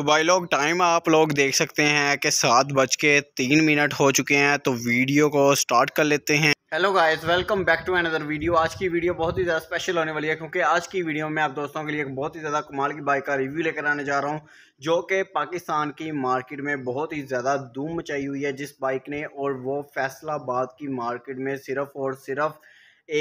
तो भाई लोग टाइम आप लोग देख सकते हैं कि सात बज के तीन मिनट हो चुके हैं तो वीडियो को स्टार्ट कर लेते हैं hello guys welcome back to another video आज की वीडियो बहुत ही ज़्यादा स्पेशल होने वाली है क्योंकि आज की वीडियो में आप दोस्तों के लिए एक बहुत ही ज़्यादा कमाल की बाइक का रिव्यू लेकर आने जा रहा हूँ जो कि पाकिस्तान की मार्केट में बहुत ही ज़्यादा धूम मचाई हुई है जिस बाइक ने और वो फैसलाबाद की मार्केट में सिर्फ और सिर्फ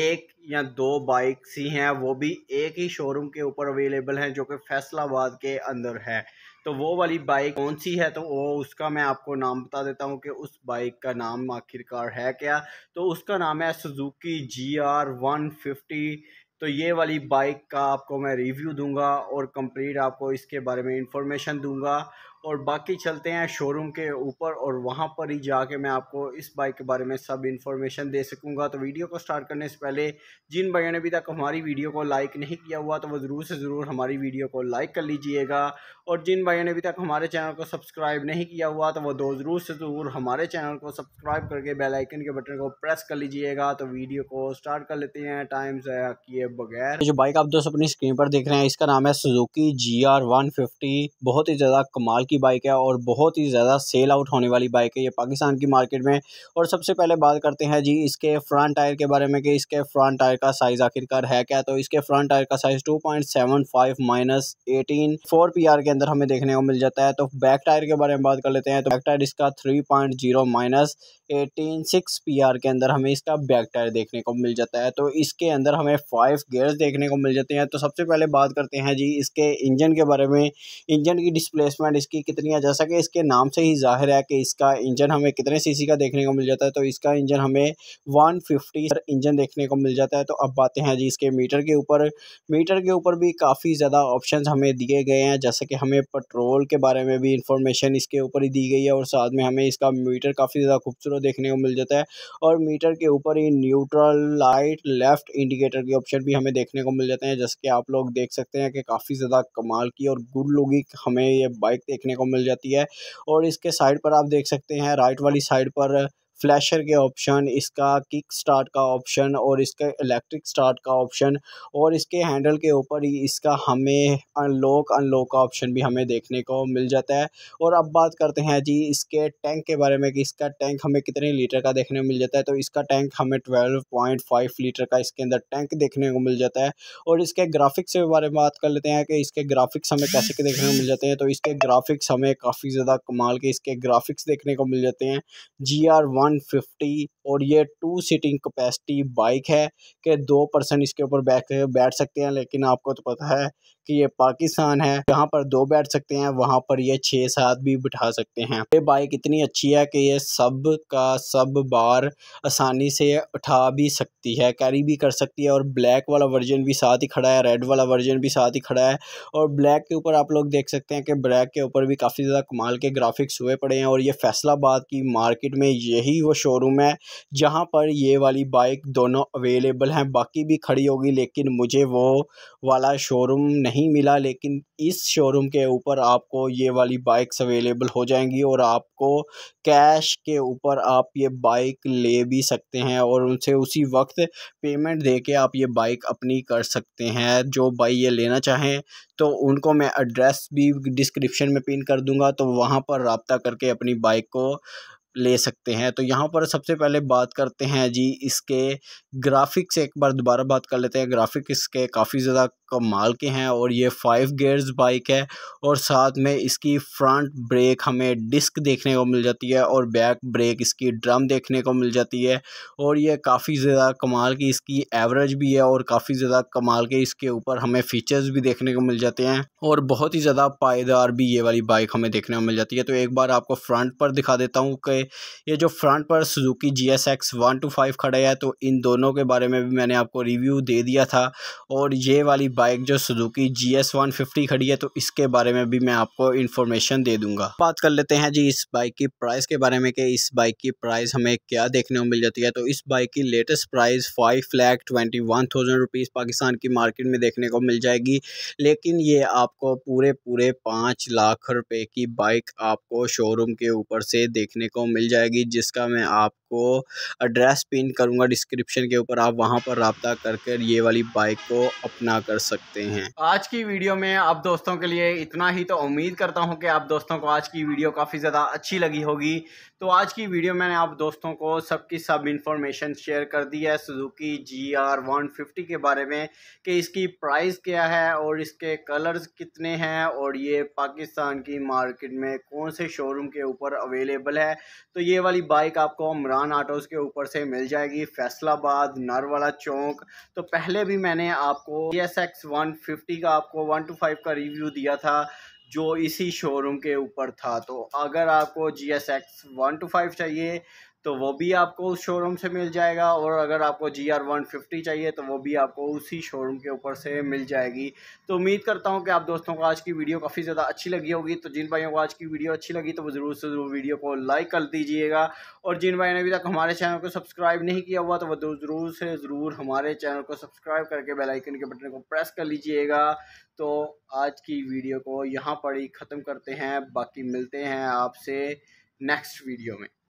एक या दो बाइक ही हैं वो भी एक ही शोरूम के ऊपर अवेलेबल हैं जो कि फैसलाबाद के अंदर है तो वो वाली बाइक कौन सी है तो वो उसका मैं आपको नाम बता देता हूँ कि उस बाइक का नाम आखिरकार है क्या तो उसका नाम है Suzuki G R one fifty तो ये वाली बाइक का आपको मैं रिव्यू दूंगा और कंप्लीट आपको इसके बारे में इंफॉर्मेशन दूंगा और बाकी चलते हैं शोरूम के ऊपर और वहाँ पर ही जाके मैं आपको इस बाइक के बारे में सब इन्फॉर्मेशन दे सकूँगा तो वीडियो को स्टार्ट करने से पहले जिन भाइयों ने अभी तक हमारी वीडियो को लाइक नहीं किया हुआ तो वो ज़रूर से ज़रूर हमारी वीडियो को लाइक कर लीजिएगा और जिन भाइयों ने अभी तक हमारे चैनल को सब्सक्राइब नहीं किया हुआ तो वो दो ज़रूर से ज़रूर हमारे चैनल को सब्सक्राइब करके बेलाइकन के बटन को प्रेस कर लीजिएगा तो वीडियो को स्टार्ट कर लेते हैं टाइम ज़्यादा किए बगैर जो बाइक आप दोस्त अपनी स्क्रीन पर देख रहे हैं इसका नाम है सुजुकी जी बहुत ही ज़्यादा कमाल की बाइक है और बहुत ही ज़्यादा सेल आउट होने वाली बाइक है ये पाकिस्तान की मार्केट में और सबसे पहले बात करते हैं जी इसके फ्रंट टायर के बारे में कि इसके फ्रंट टायर का साइज़ आखिरकार है क्या तो इसके फ्रंट टायर का size two point seven five minus eighteen four P R के अंदर हमें देखने को मिल जाता है तो बैक टायर के बारे में बात कर लेते हैं तो बैक टायर इसका three point zero minus eighteen six P R के अंदर हमें इसका बैक टायर देखने को मिल जाता है तो इसके अंदर हमें फाइव गेयर्स देखने को मिल जाते हैं तो सबसे पहले बात करते हैं जी इसके इंजन के बारे में इंजन की डिस्प्लेसमेंट इसकी कितनी है जैसा कि इसके नाम से ही जाहिर है कि इसका इंजन हमें कितने सीसी का देखने को मिल जाता है तो इसका इंजन हमें वन फिफ्टी इंजन देखने को मिल जाता है तो अब बातें हैं जी इसके मीटर के ऊपर मीटर के ऊपर भी काफ़ी ज़्यादा ऑप्शन हमें दिए गए हैं जैसे कि हमें पेट्रोल के बारे में भी इंफॉर्मेशन इसके ऊपर ही दी गई है और साथ में हमें इसका मीटर काफ़ी ज़्यादा खूबसूरत आपको देखने को मिल जाता है और मीटर के ऊपर ही न्यूट्रल लाइट लेफ्ट इंडिकेटर के ऑप्शन भी हमें देखने को मिल जाते हैं जैसे कि आप लोग देख सकते हैं कि काफ़ी ज़्यादा कमाल की और गुड लुकिंग हमें ये बाइक देखने को मिल जाती है और इसके साइड पर आप देख सकते हैं राइट वाली साइड पर फ्लैशर के ऑप्शन इसका किक स्टार्ट का ऑप्शन और इसके इलेक्ट्रिक स्टार्ट का ऑप्शन और इसके हैंडल के ऊपर ही इसका हमें अनलॉक अनलॉक का ऑप्शन भी हमें देखने को मिल जाता है और अब बात करते हैं जी इसके टैंक के बारे में कि इसका टैंक हमें कितने लीटर का देखने को मिल जाता है तो इसका टैंक हमें ट्वेल्व पॉइंट फाइव लीटर का इसके अंदर टैंक देखने को मिल जाता है और इसके ग्राफिक्स के बारे में बात कर लेते हैं कि इसके ग्राफिक्स हमें कैसे देखने को मिल जाते हैं तो इसके ग्राफिक्स हमें काफ़ी ज़्यादा कमाल के इसके ग्राफिक्स देखने को मिल जाते हैं जी आर वन 150 और ये टू सीटिंग कैपेसिटी बाइक है कि दो पर्सन इसके ऊपर बैठ बैठ सकते हैं लेकिन आपको तो पता है कि ये पाकिस्तान है यहाँ पर दो बैठ सकते हैं वहाँ पर ये छः सात भी बिठा सकते हैं ये बाइक इतनी अच्छी है कि ये सब का सब बार आसानी से उठा भी सकती है कैरी भी कर सकती है और ब्लैक वाला वर्जन भी साथ ही खड़ा है रेड वाला वर्जन भी साथ ही खड़ा है और ब्लैक के ऊपर आप लोग देख सकते हैं कि ब्लैक के ऊपर भी काफ़ी ज़्यादा कमाल के ग्राफिक्स हुए पड़े हैं और ये फैसलाबाद की मार्केट में यही वो शोरूम है जहाँ पर ये वाली बाइक दोनों अवेलेबल हैं बाकी भी खड़ी होगी लेकिन मुझे वो वाला शोरूम नहीं नहीं मिला लेकिन इस शोरूम के ऊपर आपको ये वाली बाइक्स अवेलेबल हो जाएंगी और आपको कैश के ऊपर आप ये बाइक ले भी सकते हैं और उनसे उसी वक्त पेमेंट दे के आप ये बाइक अपनी कर सकते हैं जो भाई ये लेना चाहें तो उनको मैं एड्रेस भी डिस्क्रिप्शन में पिन कर दूँगा तो वहाँ पर रबता करके अपनी बाइक को ले सकते हैं तो यहाँ पर सबसे पहले बात करते हैं जी इसके ग्राफिक्स एक बार दोबारा बात कर लेते हैं ग्राफिक्स के काफ़ी ज़्यादा कमाल के हैं और ये फाइव गेयर्स बाइक है और साथ में इसकी फ्रंट ब्रेक हमें डिस्क देखने को मिल जाती है और बैक ब्रेक इसकी ड्रम देखने को मिल जाती है और ये काफ़ी ज़्यादा कमाल की इसकी एवरेज भी है और काफ़ी ज़्यादा कमाल के इसके ऊपर हमें फ़ीचर्स भी देखने को मिल जाते हैं और बहुत ही ज़्यादा पायदार भी ये वाली बाइक हमें देखने को मिल जाती है तो एक बार आपको फ्रंट पर दिखा देता हूँ कि ये जो फ्रंट पर Suzuki G S X one two five खड़ा है तो इन दोनों के बारे में भी मैंने आपको रिव्यू दे दिया था और ये वाली बाइक जो Suzuki G S one fifty खड़ी है तो इसके बारे में भी मैं आपको इन्फॉर्मेशन दे दूंगा बात कर लेते हैं जी इस बाइक की प्राइस के बारे में कि इस बाइक की प्राइस हमें क्या देखने को मिल जाती है तो इस बाइक की latest price five lakh twenty one thousand rupees Pakistan की मार्केट में देखने को मिल जाएगी लेकिन ये आपको पूरे पूरे पाँच लाख रुपये की बाइक आपको शोरूम के ऊपर से देखने को मिल जाएगी जिसका मैं आपको एड्रेस पिन करूँगा डिस्क्रिप्शन के ऊपर आप वहाँ पर रबता करके ये वाली बाइक को अपना कर सकते हैं आज की वीडियो में आप दोस्तों के लिए इतना ही तो उम्मीद करता हूँ कि आप दोस्तों को आज की वीडियो काफ़ी ज़्यादा अच्छी लगी होगी तो आज की वीडियो मैंने आप दोस्तों को सबकी सब इन्फॉर्मेशन शेयर कर दी है Suzuki G R one fifty के बारे में कि इसकी प्राइस क्या है और इसके कलर्स कितने हैं और ये पाकिस्तान की मार्केट में कौन से शोरूम के ऊपर अवेलेबल है तो ये वाली बाइक आपको अमरान आटोज़ के ऊपर से मिल जाएगी फैसलाबाद नरवाला चौक तो पहले भी मैंने आपको एस एक्स वन फिफ्टी का आपको वन टू फाइव का रिव्यू दिया था जो इसी शोरूम के ऊपर था तो अगर आपको G S X one two five चाहिए तो वो भी आपको उस शोरूम से मिल जाएगा और अगर आपको जी आर वन फिफ्टी चाहिए तो वो भी आपको उसी शोरूम के ऊपर से मिल जाएगी तो उम्मीद करता हूँ कि आप दोस्तों को आज की वीडियो काफ़ी ज़्यादा अच्छी लगी होगी तो जिन भाइयों को आज की वीडियो अच्छी लगी तो वो ज़रूर से ज़रूर वीडियो को लाइक कर दीजिएगा और जिन भाई ने अभी तक हमारे चैनल को सब्सक्राइब नहीं किया हुआ तो वो ज़रूर से ज़रूर हमारे चैनल को सब्सक्राइब करके बेलाइकन के बटन को प्रेस कर लीजिएगा तो आज की वीडियो को यहाँ पर ही ख़त्म करते हैं बाकी मिलते हैं आपसे नेक्स्ट वीडियो में